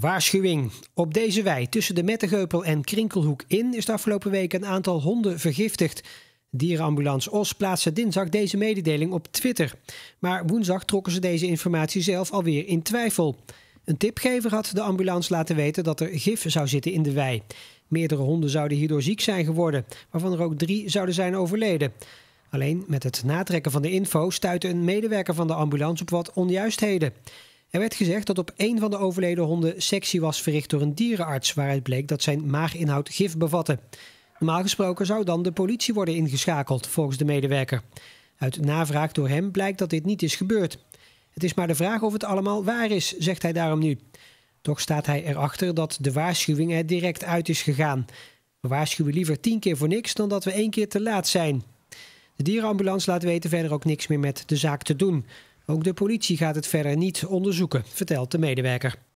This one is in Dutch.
Waarschuwing. Op deze wei tussen de Mettegeupel en Krinkelhoek in is de afgelopen week een aantal honden vergiftigd. Dierenambulance Os plaatste dinsdag deze mededeling op Twitter. Maar woensdag trokken ze deze informatie zelf alweer in twijfel. Een tipgever had de ambulance laten weten dat er gif zou zitten in de wei. Meerdere honden zouden hierdoor ziek zijn geworden, waarvan er ook drie zouden zijn overleden. Alleen met het natrekken van de info stuitte een medewerker van de ambulance op wat onjuistheden. Er werd gezegd dat op een van de overleden honden sectie was verricht door een dierenarts, waaruit bleek dat zijn maaginhoud gif bevatte. Normaal gesproken zou dan de politie worden ingeschakeld, volgens de medewerker. Uit navraag door hem blijkt dat dit niet is gebeurd. Het is maar de vraag of het allemaal waar is, zegt hij daarom nu. Toch staat hij erachter dat de waarschuwing er direct uit is gegaan. We waarschuwen liever tien keer voor niks dan dat we één keer te laat zijn. De dierenambulance laat weten verder ook niks meer met de zaak te doen. Ook de politie gaat het verder niet onderzoeken, vertelt de medewerker.